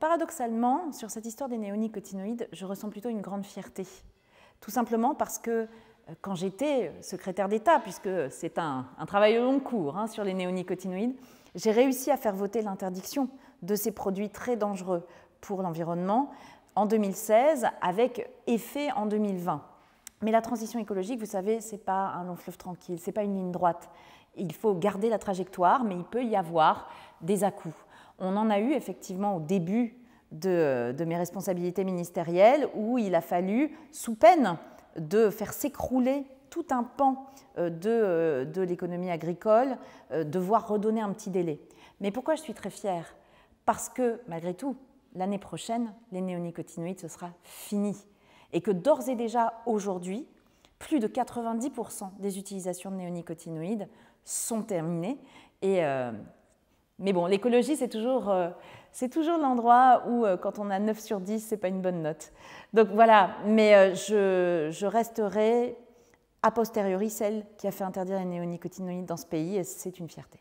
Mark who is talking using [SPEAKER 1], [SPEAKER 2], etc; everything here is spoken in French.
[SPEAKER 1] Paradoxalement, sur cette histoire des néonicotinoïdes, je ressens plutôt une grande fierté. Tout simplement parce que euh, quand j'étais euh, secrétaire d'État, puisque c'est un, travail au long cours hein, sur les néonicotinoïdes, j'ai réussi à faire voter l'interdiction de ces produits très dangereux pour l'environnement en 2016, avec effet en 2020. Mais la transition écologique, vous savez, ce n'est pas un long fleuve tranquille, ce n'est pas une ligne droite. Il faut garder la trajectoire, mais il peut y avoir des à-coups. On en a eu effectivement au début de, mes responsabilités ministérielles où il a fallu, sous peine de faire s'écrouler tout un pan euh, euh, de, l'économie agricole, euh, devoir redonner un petit délai. Mais pourquoi je suis très fière Parce que, malgré tout, l'année prochaine, les néonicotinoïdes, ce sera fini. Et que d'ores et déjà, aujourd'hui, plus de 90% des utilisations de néonicotinoïdes sont terminées. Et, mais bon, l'écologie, c'est toujours, euh, l'endroit où, euh, quand on a 9 sur 10, ce n'est pas une bonne note. Donc voilà, mais euh, je, je, resterai a posteriori celle qui a fait interdire les néonicotinoïdes dans ce pays, et c'est une fierté.